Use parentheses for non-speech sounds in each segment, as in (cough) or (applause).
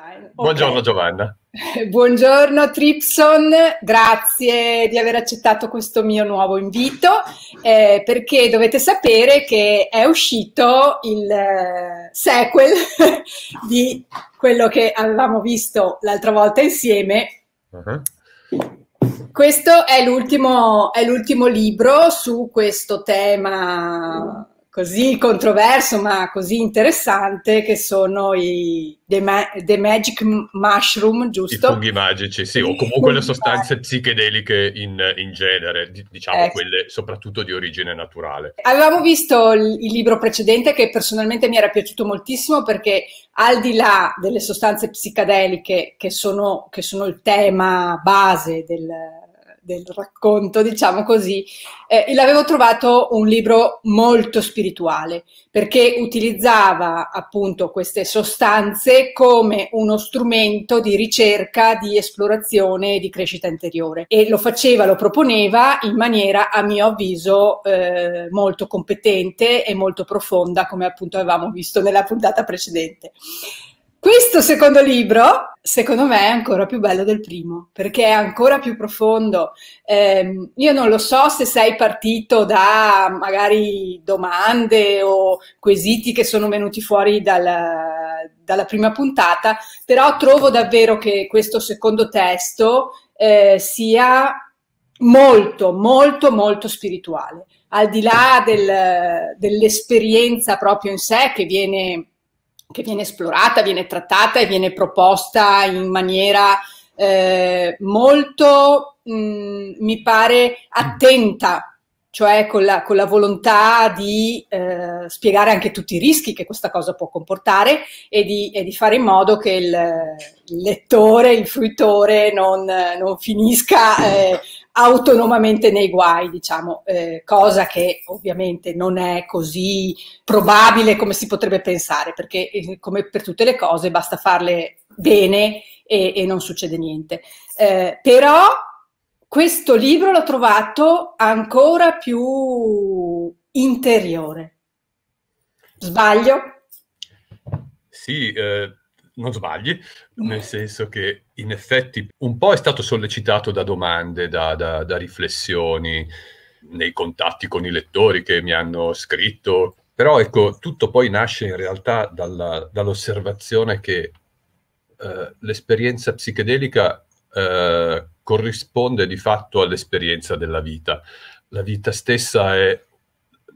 Okay. Buongiorno Giovanna. (laughs) Buongiorno Tripson, grazie di aver accettato questo mio nuovo invito eh, perché dovete sapere che è uscito il eh, sequel (laughs) di quello che avevamo visto l'altra volta insieme. Uh-huh. Questo è l'ultimo, è l'ultimo libro su questo tema così controverso ma così interessante che sono i The, Ma The Magic Mushroom, giusto? I funghi magici, sì, o comunque le sostanze magici. psichedeliche in, in, genere, diciamo ecco. quelle soprattutto di origine naturale. Avevamo visto il libro precedente che personalmente mi era piaciuto moltissimo perché al di là delle sostanze psichedeliche che sono, che sono il tema base del, del racconto, diciamo così, eh, l'avevo trovato un libro molto spirituale perché utilizzava appunto queste sostanze come uno strumento di ricerca, di esplorazione e di crescita interiore e lo faceva, lo proponeva in maniera a mio avviso eh, molto competente e molto profonda come appunto avevamo visto nella puntata precedente. Questo secondo libro, secondo me, è ancora più bello del primo, perché è ancora più profondo. Eh, io non lo so se sei partito da magari domande o quesiti che sono venuti fuori dal, dalla prima puntata, però trovo davvero che questo secondo testo eh, sia molto, molto, molto spirituale, al di là del, dell'esperienza proprio in sé che viene che viene esplorata, viene trattata e viene proposta in maniera eh, molto, mh, mi pare, attenta, cioè con la, con la volontà di eh, spiegare anche tutti i rischi che questa cosa può comportare e di, e di fare in modo che il, il lettore, il fruitore non, non finisca eh, autonomamente nei guai, diciamo, eh, cosa che ovviamente non è così probabile come si potrebbe pensare, perché eh, come per tutte le cose basta farle bene e, e non succede niente. Eh, però questo libro l'ho trovato ancora più interiore. Sbaglio? Sì, eh, non sbagli, mm. nel senso che in effetti un po' è stato sollecitato da domande, da, da, da riflessioni nei contatti con i lettori che mi hanno scritto, però ecco, tutto poi nasce in realtà dalla, dall'osservazione che eh, l'esperienza psichedelica eh, corrisponde di fatto all'esperienza della vita. La vita stessa è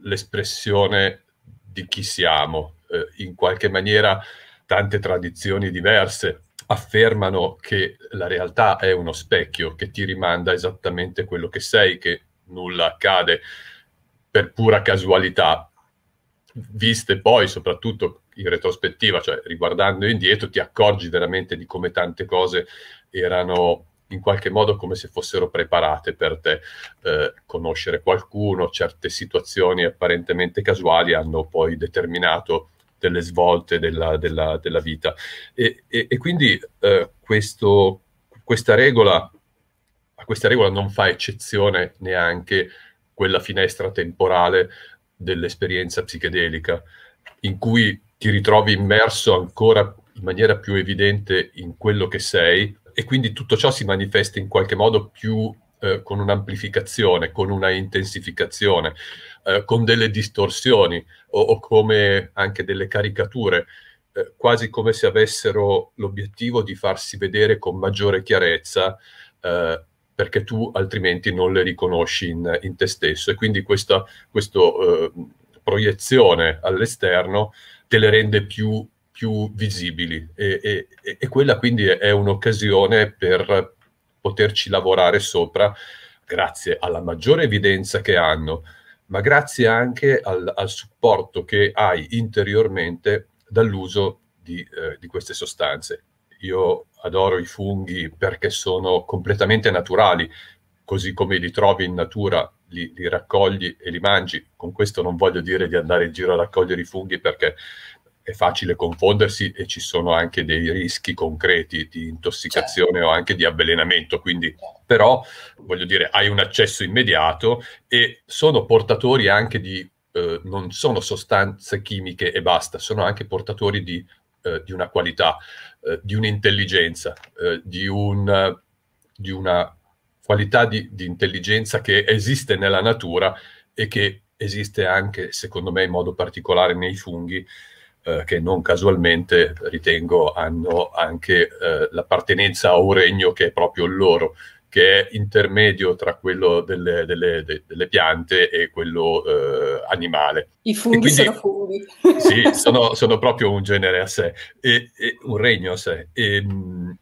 l'espressione di chi siamo, eh, in qualche maniera tante tradizioni diverse affermano che la realtà è uno specchio che ti rimanda esattamente quello che sei, che nulla accade per pura casualità, viste poi soprattutto in retrospettiva, cioè riguardando indietro, ti accorgi veramente di come tante cose erano in qualche modo come se fossero preparate per te. Eh, conoscere qualcuno, certe situazioni apparentemente casuali hanno poi determinato delle svolte della, della, della vita. E, e, e quindi eh, questo, questa regola, a questa regola non fa eccezione neanche quella finestra temporale dell'esperienza psichedelica, in cui ti ritrovi immerso ancora in maniera più evidente in quello che sei e quindi tutto ciò si manifesta in qualche modo più eh, con un'amplificazione, con una intensificazione, eh, con delle distorsioni o, o, come anche delle caricature, eh, quasi come se avessero l'obiettivo di farsi vedere con maggiore chiarezza eh, perché tu altrimenti non le riconosci in, in te stesso e quindi questa eh, proiezione all'esterno te le rende più, più visibili e, e, e, quella quindi è un'occasione per poterci lavorare sopra grazie alla maggiore evidenza che hanno, ma grazie anche al, al supporto che hai interiormente dall'uso di, eh, di queste sostanze. Io adoro i funghi perché sono completamente naturali, così come li trovi in natura, li, li, raccogli e li mangi. Con questo non voglio dire di andare in giro a raccogliere i funghi perché è facile confondersi e ci sono anche dei rischi concreti di intossicazione certo. o anche di avvelenamento, quindi però voglio dire hai un accesso immediato e sono portatori anche di, eh, non sono sostanze chimiche e basta, sono anche portatori di, eh, di una qualità, eh, di un'intelligenza, eh, di, un, di, una qualità di, di intelligenza che esiste nella natura e che esiste anche, secondo me, in modo particolare nei funghi eh, che non casualmente ritengo hanno anche eh, l'appartenenza a un regno che è proprio loro, che è intermedio tra quello delle, delle, de, delle piante e quello eh, animale. I funghi quindi, sono funghi. (laughs) sì, (laughs) sono, sono, proprio un genere a sé, e, e un regno a sé. E,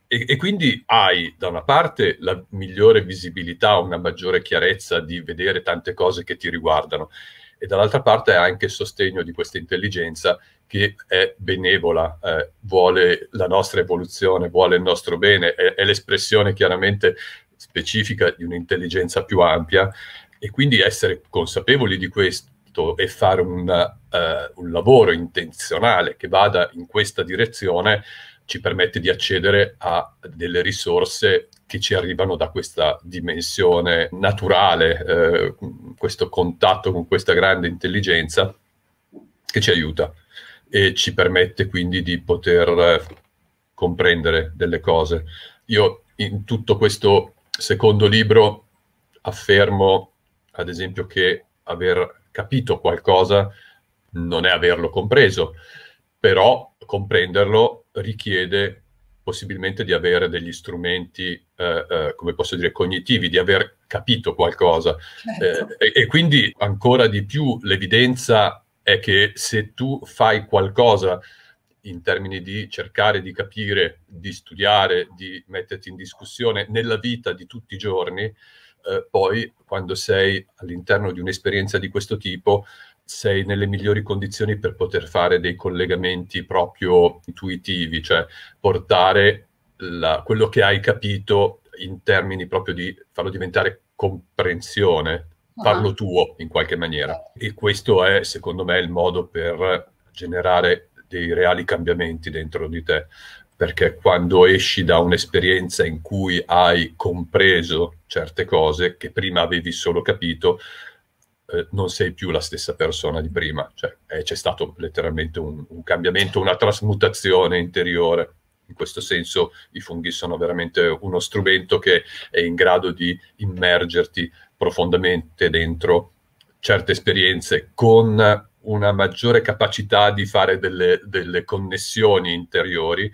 e, quindi hai da una parte la migliore visibilità, una maggiore chiarezza di vedere tante cose che ti riguardano, e dall'altra parte hai anche il sostegno di questa intelligenza che è benevola, eh, vuole la nostra evoluzione, vuole il nostro bene, è, è l'espressione chiaramente specifica di un'intelligenza più ampia e quindi essere consapevoli di questo e fare un, uh, un, lavoro intenzionale che vada in questa direzione ci permette di accedere a delle risorse che ci arrivano da questa dimensione naturale, uh, questo contatto con questa grande intelligenza che ci aiuta e ci permette quindi di poter eh, comprendere delle cose. Io in tutto questo secondo libro affermo, ad esempio, che aver capito qualcosa non è averlo compreso, però comprenderlo richiede possibilmente di avere degli strumenti, eh, eh, come posso dire, cognitivi, di aver capito qualcosa. Certo. Eh, e, e, quindi ancora di più l'evidenza è che se tu fai qualcosa in termini di cercare di capire, di studiare, di metterti in discussione nella vita di tutti i giorni, eh, poi quando sei all'interno di un'esperienza di questo tipo sei nelle migliori condizioni per poter fare dei collegamenti proprio intuitivi, cioè portare la, quello che hai capito in termini proprio di farlo diventare comprensione Ah. farlo tuo in qualche maniera. E questo è, secondo me, il modo per generare dei reali cambiamenti dentro di te, perché quando esci da un'esperienza in cui hai compreso certe cose che prima avevi solo capito, eh, non sei più la stessa persona di prima, cioè eh, c'è stato letteralmente un, un cambiamento, una trasmutazione interiore in questo senso i funghi sono veramente uno strumento che è in grado di immergerti profondamente dentro certe esperienze con una maggiore capacità di fare delle, delle connessioni interiori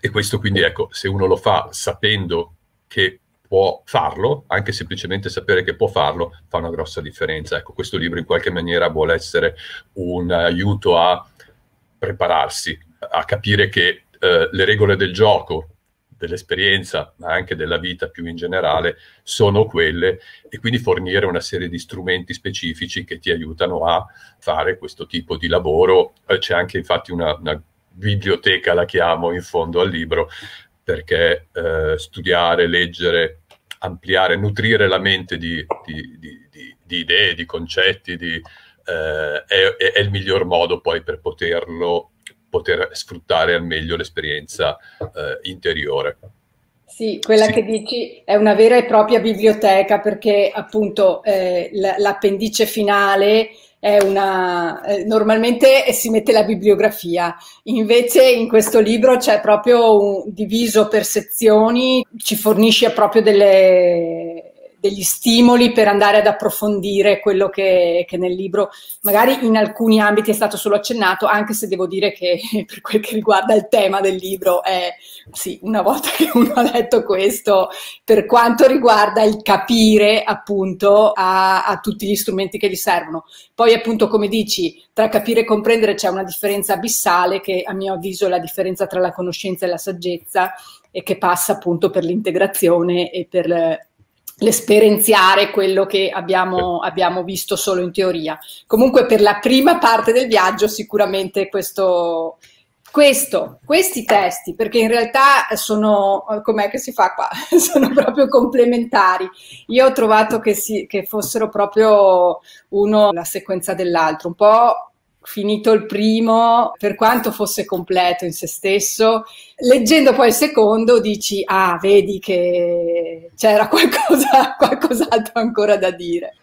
e questo quindi ecco, se uno lo fa sapendo che può farlo, anche semplicemente sapere che può farlo, fa una grossa differenza. Ecco, questo libro in qualche maniera vuole essere un aiuto a prepararsi, a capire che eh, le regole del gioco dell'esperienza, ma anche della vita più in generale, sono quelle e quindi fornire una serie di strumenti specifici che ti aiutano a fare questo tipo di lavoro. Eh, c'è anche infatti una, una biblioteca, la chiamo, in fondo al libro, perché eh, studiare, leggere, ampliare, nutrire la mente di, di, di, di idee, di concetti, eh, è, è il miglior modo poi per poterlo poter sfruttare al meglio l'esperienza eh, interiore. Sì, quella sì. che dici è una vera e propria biblioteca perché appunto eh, l'appendice finale è una... Eh, normalmente si mette la bibliografia, invece in questo libro c'è proprio un diviso per sezioni, ci fornisce proprio delle, degli stimoli per andare ad approfondire quello che, che, nel libro magari in alcuni ambiti è stato solo accennato, anche se devo dire che (laughs) per quel che riguarda il tema del libro è sì, una volta che uno ha letto questo, per quanto riguarda il capire appunto a, a tutti gli strumenti che gli servono. Poi appunto come dici, tra capire e comprendere c'è una differenza abissale che a mio avviso è la differenza tra la conoscenza e la saggezza e che passa appunto per l'integrazione e per l'esperienziare quello che abbiamo, abbiamo, visto solo in teoria. Comunque per la prima parte del viaggio sicuramente questo, questo, questi testi, perché in realtà sono, com'è che si fa qua? (laughs) sono proprio complementari. Io ho trovato che, si, che fossero proprio uno la sequenza dell'altro, un po' finito il primo, per quanto fosse completo in se stesso, leggendo poi il secondo dici, ah, vedi che c'era qualcosa, (laughs) qualcos'altro ancora da dire.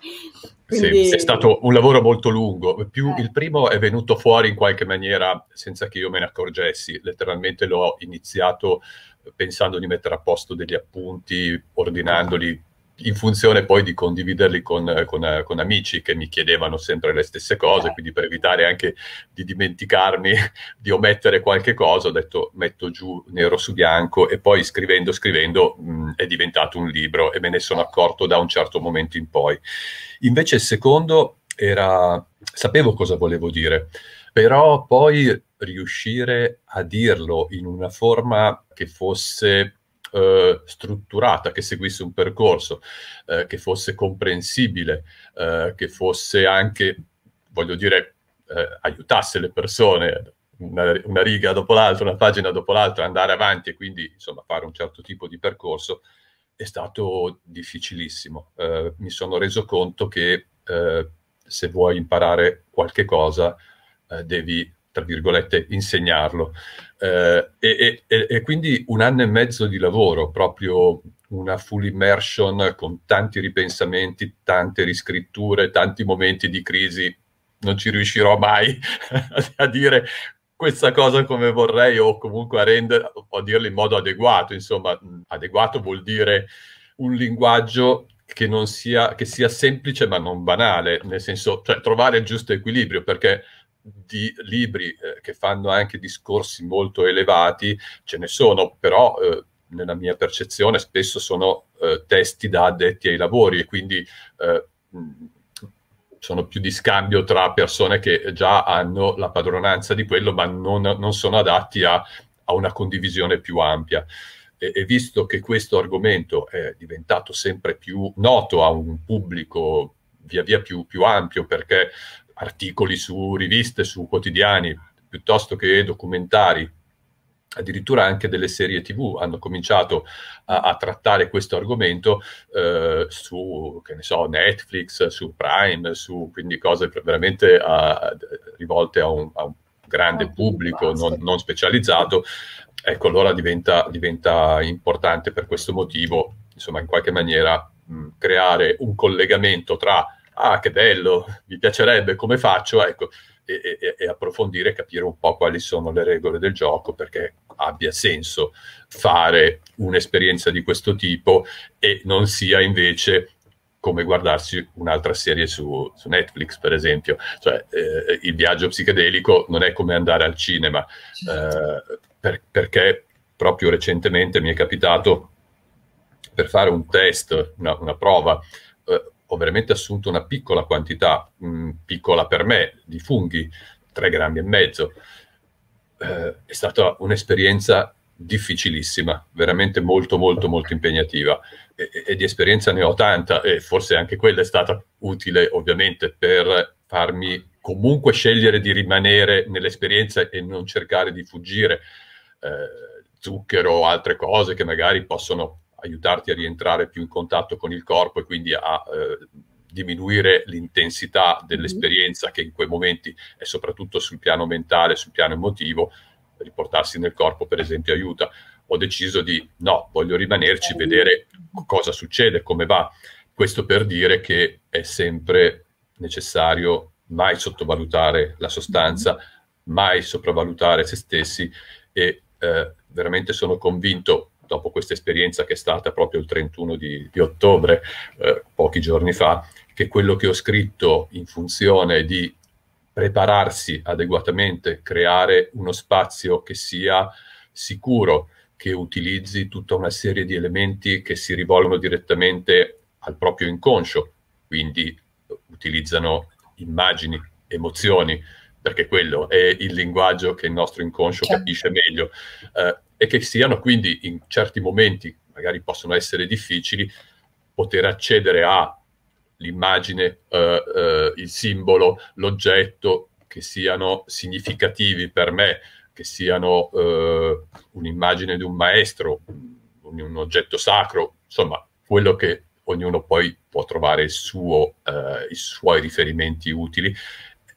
Quindi... Sì, è stato un lavoro molto lungo, più eh. il primo è venuto fuori in qualche maniera senza che io me ne accorgessi, letteralmente l'ho iniziato pensando di mettere a posto degli appunti, ordinandoli in funzione poi di condividerli con, con, con, amici che mi chiedevano sempre le stesse cose, quindi per evitare anche di dimenticarmi (laughs) di omettere qualche cosa, ho detto metto giù nero su bianco e poi scrivendo, scrivendo mh, mm, è diventato un libro e me ne sono accorto da un certo momento in poi. Invece il secondo era, sapevo cosa volevo dire, però poi riuscire a dirlo in una forma che fosse eh, strutturata, che seguisse un percorso, eh, che fosse comprensibile, eh, che fosse anche, voglio dire, eh, aiutasse le persone una, una riga dopo l'altra, una pagina dopo l'altra, andare avanti e quindi insomma, fare un certo tipo di percorso, è stato difficilissimo. Eh, mi sono reso conto che eh, se vuoi imparare qualche cosa devi tra virgolette, insegnarlo. Eh, e, e, e, quindi un anno e mezzo di lavoro, proprio una full immersion con tanti ripensamenti, tante riscritture, tanti momenti di crisi. Non ci riuscirò mai (laughs) a dire questa cosa come vorrei o comunque a rendere o a dirla in modo adeguato. Insomma, adeguato vuol dire un linguaggio che, sia, che sia semplice ma non banale, nel senso, cioè trovare il giusto equilibrio, perché di libri eh, che fanno anche discorsi molto elevati, ce ne sono, però eh, nella mia percezione spesso sono eh, testi da addetti ai lavori e quindi eh, sono più di scambio tra persone che già hanno la padronanza di quello, ma non, non sono adatti a, a, una condivisione più ampia. E, e, visto che questo argomento è diventato sempre più noto a un pubblico via via più, più ampio, perché articoli su riviste, su quotidiani, piuttosto che documentari, addirittura anche delle serie tv hanno cominciato a, a trattare questo argomento eh, su so, Netflix, su Prime, su quindi cose veramente a, rivolte a un, a un grande ah, pubblico non, non, specializzato, ecco allora diventa, diventa, importante per questo motivo, insomma in qualche maniera mh, creare un collegamento tra ah che bello, mi piacerebbe, come faccio? Ecco, e, e, e approfondire, capire un po' quali sono le regole del gioco perché abbia senso fare un'esperienza di questo tipo e non sia invece come guardarsi un'altra serie su, su, Netflix, per esempio. Cioè, eh, il viaggio psichedelico non è come andare al cinema, certo. eh, per, perché proprio recentemente mi è capitato per fare un test, una, una prova, eh, ho veramente assunto una piccola quantità, mh, mm, piccola per me, di funghi, 3 grammi e mezzo. Eh, è stata un'esperienza difficilissima, veramente molto molto molto impegnativa e, e, di esperienza ne ho tanta e forse anche quella è stata utile ovviamente per farmi comunque scegliere di rimanere nell'esperienza e non cercare di fuggire eh, zucchero o altre cose che magari possono aiutarti a rientrare più in contatto con il corpo e quindi a eh, diminuire l'intensità dell'esperienza che in quei momenti è soprattutto sul piano mentale, sul piano emotivo, riportarsi nel corpo per esempio aiuta. Ho deciso di no, voglio rimanerci, vedere cosa succede, come va. Questo per dire che è sempre necessario mai sottovalutare la sostanza, mm-hmm. mai sopravvalutare se stessi e eh, veramente sono convinto dopo questa esperienza che è stata proprio il 31 di, di ottobre, eh, pochi giorni fa, che quello che ho scritto in funzione di prepararsi adeguatamente, creare uno spazio che sia sicuro, che utilizzi tutta una serie di elementi che si rivolgono direttamente al proprio inconscio, quindi utilizzano immagini, emozioni, perché quello è il linguaggio che il nostro inconscio certo. capisce meglio. Eh, e che siano quindi in certi momenti, magari possono essere difficili, poter accedere all'immagine, eh, eh, il simbolo, l'oggetto, che siano significativi per me, che siano eh, un'immagine di un maestro, un, un, oggetto sacro, insomma, quello che ognuno poi può trovare suo, eh, i suoi riferimenti utili.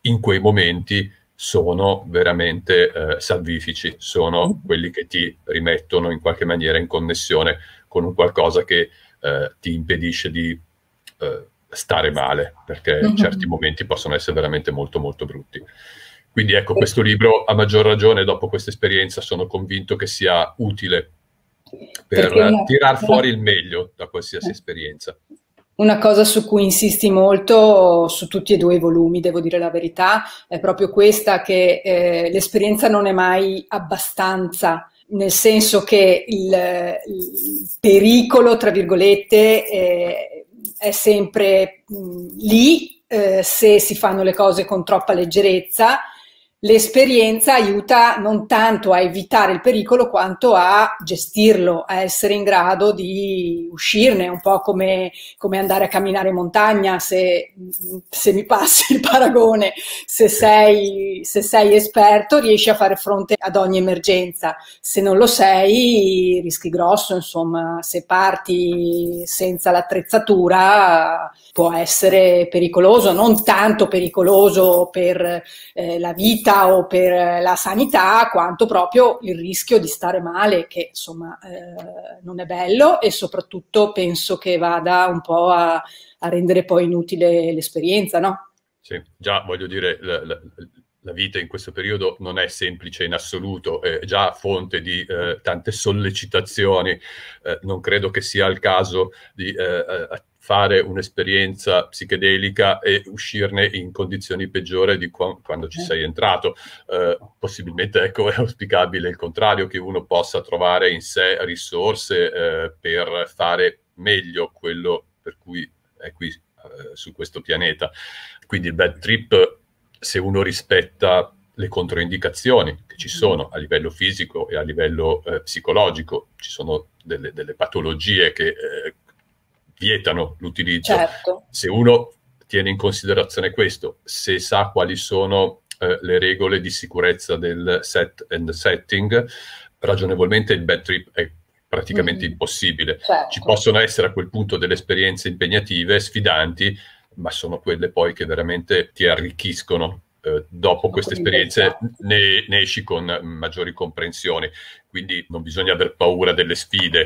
In quei momenti sono veramente eh, salvifici, sono mm. quelli che ti rimettono in qualche maniera in connessione con un qualcosa che eh, ti impedisce di eh, stare male, perché in mm-hmm. certi momenti possono essere veramente molto molto brutti. Quindi ecco, questo libro a maggior ragione dopo questa esperienza sono convinto che sia utile per perché... tirar fuori il meglio da qualsiasi eh. esperienza. Una cosa su cui insisti molto su tutti e due i volumi, devo dire la verità, è proprio questa che eh, l'esperienza non è mai abbastanza nel senso che il, il, pericolo, tra virgolette, eh, è sempre mh, lì eh, se si fanno le cose con troppa leggerezza L'esperienza aiuta non tanto a evitare il pericolo quanto a gestirlo, a essere in grado di uscirne, un po' come, come andare a camminare in montagna, se, se mi passi il paragone, se sei, se sei, esperto riesci a fare fronte ad ogni emergenza, se non lo sei rischi grosso, insomma, se parti senza l'attrezzatura può essere pericoloso, non tanto pericoloso per eh, la vita, vita o per eh, la sanità, quanto proprio il rischio di stare male, che insomma eh, non è bello e soprattutto penso che vada un po' a, a rendere poi inutile l'esperienza, no? Sì, già voglio dire, la vita in questo periodo non è semplice in assoluto, è già fonte di eh, tante sollecitazioni, eh, non credo che sia il caso di eh, eh fare un'esperienza psichedelica e uscirne in condizioni peggiori di qua, quando ci sei entrato. Eh, possibilmente ecco, è auspicabile il contrario, che uno possa trovare in sé risorse eh, per fare meglio quello per cui è qui su questo pianeta. Quindi il bad trip se uno rispetta le controindicazioni che ci mhm. sono a livello fisico e a livello eh, psicologico, ci sono delle, delle patologie che eh, vietano l'utilizzo. Certo. Se uno tiene in considerazione questo, se sa quali sono eh, le regole di sicurezza del set and setting, ragionevolmente il bad trip è praticamente mm. impossibile. Certo. Ci possono essere a quel punto delle esperienze impegnative, sfidanti, ma sono quelle poi che veramente ti arricchiscono. Eh, dopo queste esperienze esatto. ne, ne, esci con maggiori comprensioni, quindi non bisogna aver paura delle sfide,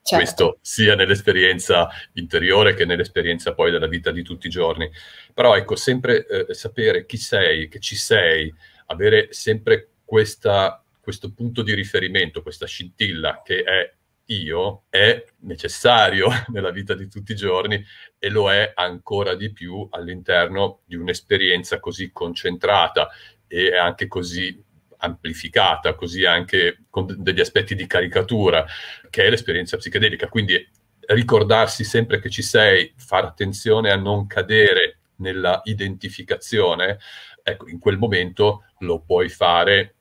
certo. questo sia nell'esperienza interiore che nell'esperienza poi della vita di tutti i giorni. Però ecco, sempre eh, sapere chi sei, che ci sei, avere sempre questa, questo punto di riferimento, questa scintilla che è io è necessario (laughs) nella vita di tutti i giorni e lo è ancora di più all'interno di un'esperienza così concentrata e anche così amplificata, così anche con degli aspetti di caricatura, che è l'esperienza psichedelica. Quindi ricordarsi sempre che ci sei, fare attenzione a non cadere nella identificazione, ecco, in quel momento lo puoi fare,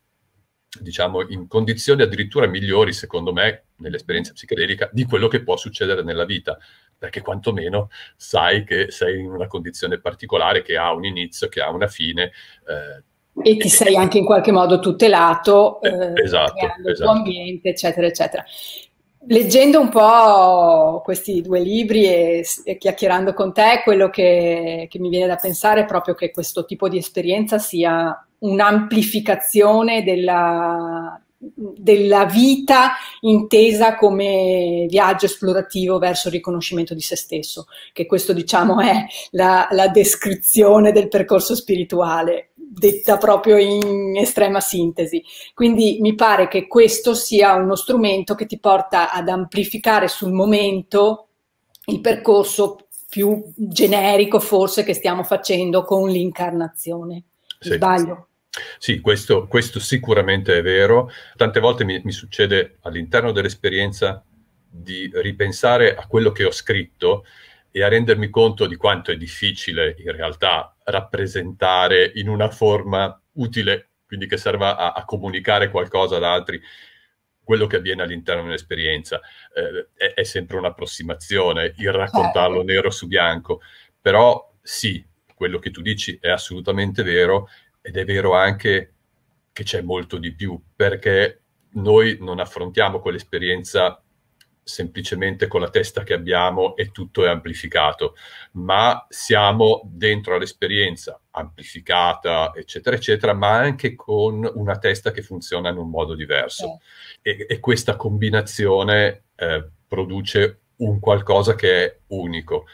diciamo, in condizioni addirittura migliori, secondo me, nell'esperienza psichedelica di quello che può succedere nella vita, perché quantomeno sai che sei in una condizione particolare che ha un inizio, che ha una fine. Eh, e ti sei anche in qualche modo tutelato eh, eh esatto, esatto. il tuo esatto. ambiente, eccetera, eccetera. Leggendo un po' questi due libri e, e chiacchierando con te, quello che, che mi viene da pensare è proprio che questo tipo di esperienza sia un'amplificazione della, della vita intesa come viaggio esplorativo verso il riconoscimento di se stesso, che questo diciamo è la, la descrizione del percorso spirituale, detta proprio in estrema sintesi. Quindi mi pare che questo sia uno strumento che ti porta ad amplificare sul momento il percorso più generico forse che stiamo facendo con l'incarnazione. Sì. Sbaglio? Sì, questo, questo sicuramente è vero. Tante volte mi, mi succede all'interno dell'esperienza di ripensare a quello che ho scritto e a rendermi conto di quanto è difficile in realtà rappresentare in una forma utile, quindi che serva a, a comunicare qualcosa ad altri, quello che avviene all'interno dell'esperienza. Eh, è, è, sempre un'approssimazione il raccontarlo certo. nero su bianco, però sì, quello che tu dici è assolutamente vero ed è vero anche che c'è molto di più, perché noi non affrontiamo quell'esperienza semplicemente con la testa che abbiamo e tutto è amplificato, ma siamo dentro all'esperienza amplificata, eccetera, eccetera, ma anche con una testa che funziona in un modo diverso. E, e questa combinazione eh, produce un qualcosa che è unico.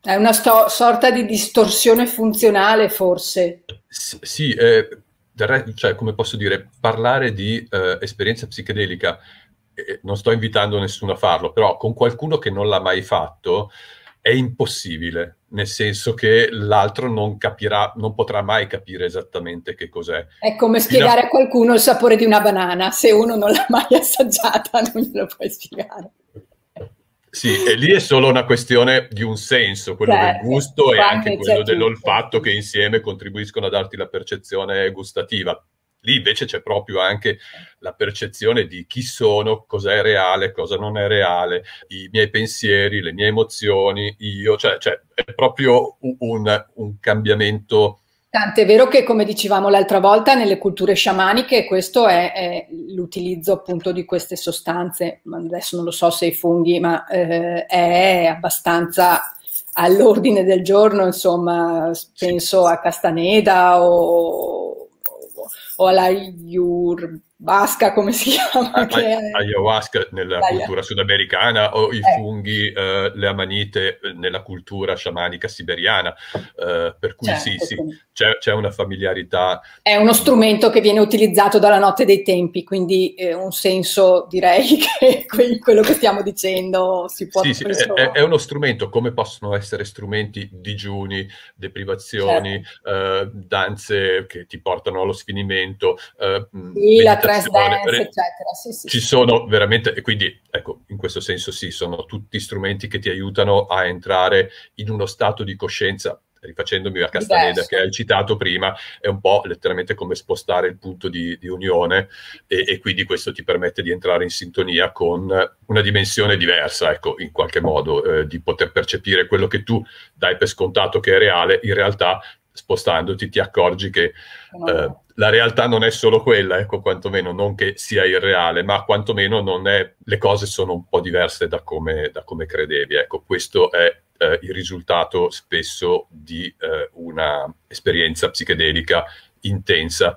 È una sto- sorta di distorsione funzionale, forse. S- sì, eh, re- cioè, come posso dire, parlare di eh, esperienza psichedelica, eh, non sto invitando nessuno a farlo, però con qualcuno che non l'ha mai fatto è impossibile, nel senso che l'altro non capirà, non potrà mai capire esattamente che cos'è. È come spiegare a... a... qualcuno il sapore di una banana, se uno non l'ha mai assaggiata non glielo puoi spiegare. Sì, e lì è solo una questione di un senso, quello certo, del gusto e anche quello cioè, dell'olfatto che insieme contribuiscono a darti la percezione gustativa. Lì invece c'è proprio anche la percezione di chi sono, cosa è reale, cosa non è reale, i miei pensieri, le mie emozioni, io, cioè, cioè è proprio un, un cambiamento Tant'è vero che, come dicevamo l'altra volta, nelle culture sciamaniche questo è, è l'utilizzo appunto di queste sostanze. Adesso non lo so se i funghi, ma eh, è abbastanza all'ordine del giorno, insomma, penso a Castaneda o, o alla Yurba basca, come si (laughs) chiama? Ah, che... Ayahuasca nella Italia. cultura sudamericana o i eh. funghi, eh, le amanite eh, nella cultura sciamanica siberiana, eh, per cui certo, sì, sì c'è, c'è, una familiarità. È uno strumento che viene utilizzato dalla notte dei tempi, quindi eh, un senso direi (laughs) che quello che stiamo dicendo si può... Sì, sì è, è, uno strumento come possono essere strumenti digiuni, deprivazioni, certo. Eh, danze che ti portano allo sfinimento. Mm, sì, la Just Dance, eccetera. Sì, sì. Ci sono veramente, e quindi ecco, in questo senso sì, sono tutti strumenti che ti aiutano a entrare in uno stato di coscienza rifacendomi a Castaneda Diverso. che hai citato prima, è un po' letteralmente come spostare il punto di, di unione e, e, quindi questo ti permette di entrare in sintonia con una dimensione diversa, ecco, in qualche modo, eh, di poter percepire quello che tu dai per scontato che è reale, in realtà spostandoti ti accorgi che eh, la realtà non è solo quella, ecco, quantomeno non che sia irreale, ma quantomeno è, le cose sono un po' diverse da come, da come credevi. Ecco, questo è eh, il risultato spesso di eh, una esperienza psichedelica intensa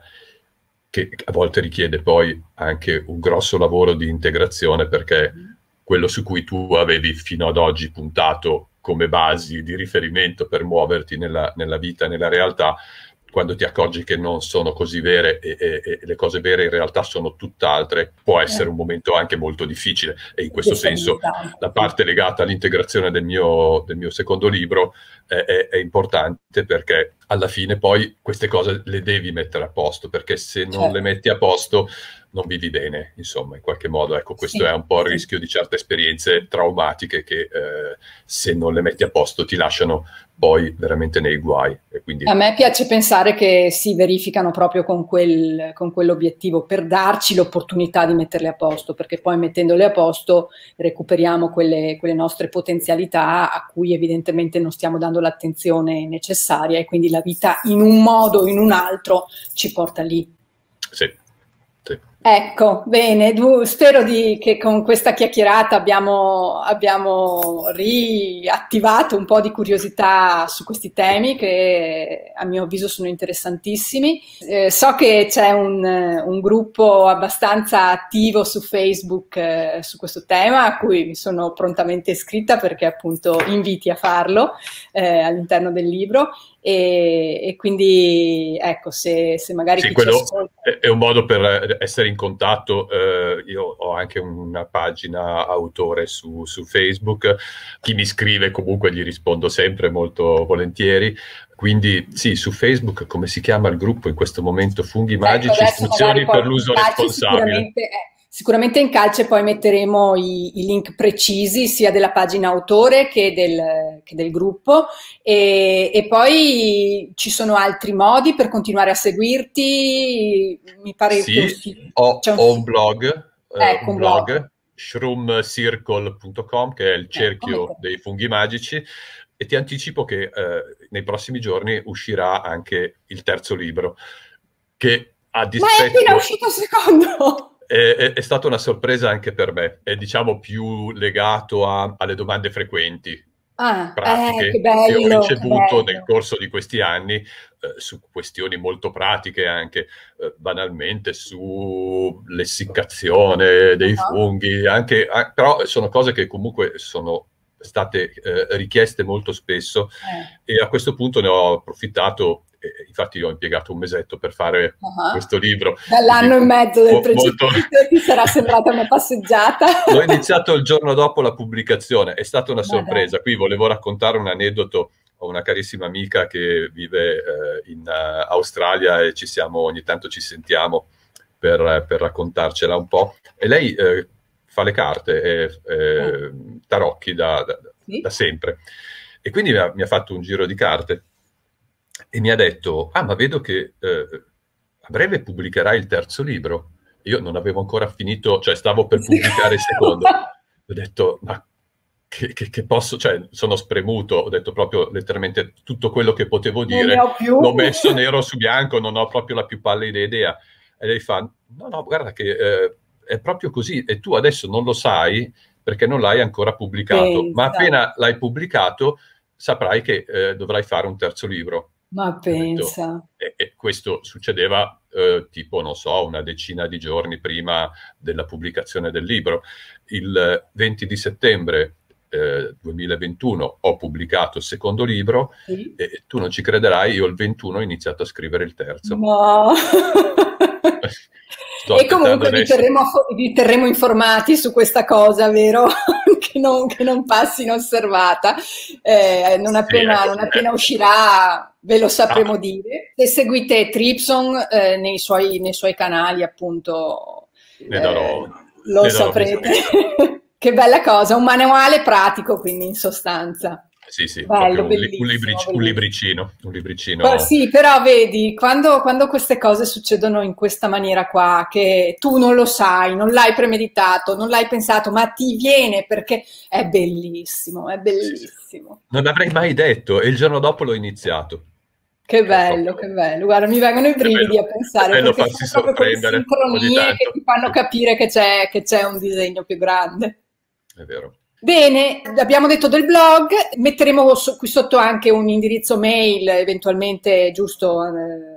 che a volte richiede poi anche un grosso lavoro di integrazione perché mm-hmm. quello su cui tu avevi fino ad oggi puntato come basi di riferimento per muoverti nella, nella vita, nella realtà, quando ti accorgi che non sono così vere e, e, e, le cose vere in realtà sono tutt'altre, può eh. essere un momento anche molto difficile e in questo senso la parte legata all'integrazione del mio, del mio secondo libro eh, è, è, importante perché alla fine poi queste cose le devi mettere a posto perché se non certo. le metti a posto non vivi bene, insomma, in qualche modo. Ecco, questo sì, è un po' il sì. rischio di certe esperienze traumatiche che eh, se non le metti a posto ti lasciano poi veramente nei guai. Quindi... A me piace pensare che si verificano proprio con, quel, con quell'obiettivo, per darci l'opportunità di metterle a posto, perché poi mettendole a posto recuperiamo quelle, quelle nostre potenzialità a cui evidentemente non stiamo dando l'attenzione necessaria e quindi la vita in un modo o in un altro ci porta lì. Sì, Ecco, bene, spero di, che con questa chiacchierata abbiamo, abbiamo, riattivato un po' di curiosità su questi temi che a mio avviso sono interessantissimi. Eh, so che c'è un, un, gruppo abbastanza attivo su Facebook eh, su questo tema a cui mi sono prontamente iscritta perché appunto inviti a farlo eh, all'interno del libro e, e, quindi ecco se, se magari sì, quello ascolta... è un modo per eh, essere in contatto eh, io ho anche una pagina autore su, su, Facebook chi mi scrive comunque gli rispondo sempre molto volentieri quindi sì, su Facebook come si chiama il gruppo in questo momento? Funghi ecco, Magici, funzioni per l'uso responsabile. Eh Sicuramente in calce poi metteremo i, i, link precisi sia della pagina autore che del, che del gruppo e, e, poi ci sono altri modi per continuare a seguirti, mi pare sì, che ho, c'è un, ho un blog, eh, ecco, un blog, blog. shroomcircle.com che è il ecco, cerchio ecco. dei funghi magici e ti anticipo che eh, nei prossimi giorni uscirà anche il terzo libro che a dispetto... Ma è appena uscito il secondo! È, è, stata una sorpresa anche per me, è diciamo più legato a, alle domande frequenti. Ah, eh, pratiche eh, bello, che ho ricevuto nel corso di questi anni eh, su questioni molto pratiche anche eh, banalmente sull'essiccazione dei uh-huh. funghi anche, a, però sono cose che comunque sono state eh, richieste molto spesso eh. e a questo punto ne ho approfittato e infatti ho impiegato un mesetto per fare uh-huh. questo libro. Dall'anno Quindi, e mezzo del progetto molto... ti sarà sembrata una passeggiata. (laughs) L'ho iniziato il giorno dopo la pubblicazione, è stata una sorpresa. uh Qui volevo raccontare un aneddoto. Ho una carissima amica che vive eh, in uh, Australia e ci siamo, ogni tanto ci sentiamo per, per raccontarcela un po'. E lei eh, fa le carte, è, è ah. tarocchi da, da, sì? da, sempre. E quindi mi ha, mi ha, fatto un giro di carte e mi ha detto, ah ma vedo che eh, a breve pubblicherai il terzo libro. Io non avevo ancora finito, cioè stavo per pubblicare il secondo. (laughs) Ho detto, ma che, che, che, posso, cioè sono spremuto, ho detto proprio letteralmente tutto quello che potevo dire, Non ho l'ho messo nero su bianco, non ho proprio la più pallida idea. E lei fa, no, no, guarda che eh, è proprio così e tu adesso non lo sai perché non l'hai ancora pubblicato, pensa. ma appena l'hai pubblicato saprai che eh, dovrai fare un terzo libro. Ma pensa. E, e questo succedeva eh, tipo, non so, una decina di giorni prima della pubblicazione del libro. Il 20 di settembre eh, 2021 ho pubblicato il secondo libro sì. e tu non ci crederai, io il 21 ho iniziato a scrivere il terzo. No! (laughs) e comunque vi terremo, vi terremo, informati su questa cosa, vero? (laughs) che, non, che, non, passi inosservata. Eh, non, appena, sì, eh, non eh. appena uscirà ve lo sapremo ah. dire. Se seguite Tripson eh, nei, suoi, nei, suoi, canali, appunto, eh, darò, lo saprete. (laughs) che bella cosa, un manuale pratico, quindi in sostanza sì, sì, Bello, un, libric- un, libricino. Un libricino. Beh, sì, però vedi, quando, quando, queste cose succedono in questa maniera qua, che tu non lo sai, non l'hai premeditato, non l'hai pensato, ma ti viene perché è bellissimo, è bellissimo. Non l'avrei mai detto e il giorno dopo l'ho iniziato. Che ecco. bello, che bello. Guarda, mi vengono i brividi a pensare bello sono sincronie che ti fanno capire che c'è, che c'è un disegno più grande. È vero. Bene, abbiamo detto del blog, metteremo qui sotto anche un indirizzo mail eventualmente giusto eh,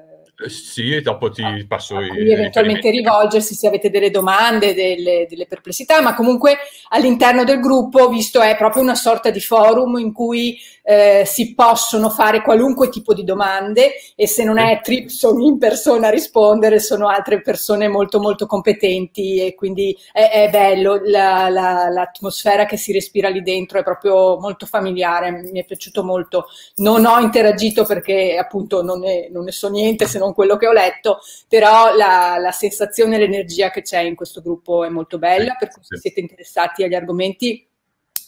eh, sì, dopo ti ah, passo i. Quindi eventualmente rivolgersi se avete delle domande, delle, delle, perplessità, ma comunque all'interno del gruppo, visto è proprio una sorta di forum in cui eh, si possono fare qualunque tipo di domande e se non è Tripson in persona a rispondere, sono altre persone molto molto competenti e quindi è, è bello, la, la, l'atmosfera che si respira lì dentro è proprio molto familiare, mi è piaciuto molto. Non ho interagito perché appunto non ne, non ne so niente se non quello che ho letto, però la, la sensazione e l'energia che c'è in questo gruppo è molto bella, per cui se siete interessati agli argomenti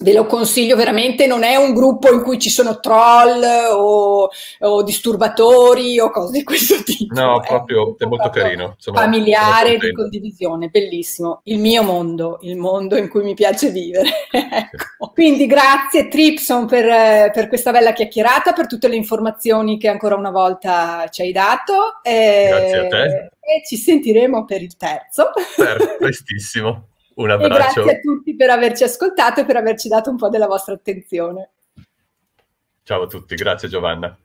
ve lo consiglio veramente, non è un gruppo in cui ci sono troll o, o disturbatori o cose di questo tipo. No, eh. proprio, è molto carino. Insomma, familiare di condivisione, bellissimo. Il mio mondo, il mondo in cui mi piace vivere. (laughs) ecco. Quindi grazie Tripson per, per, questa bella chiacchierata, per tutte le informazioni che ancora una volta ci hai dato. E, eh, grazie a te. E ci sentiremo per il terzo. Certo, (laughs) prestissimo. Un abbraccio. E grazie a tutti per averci ascoltato e per averci dato un po' della vostra attenzione. Ciao a tutti, grazie Giovanna.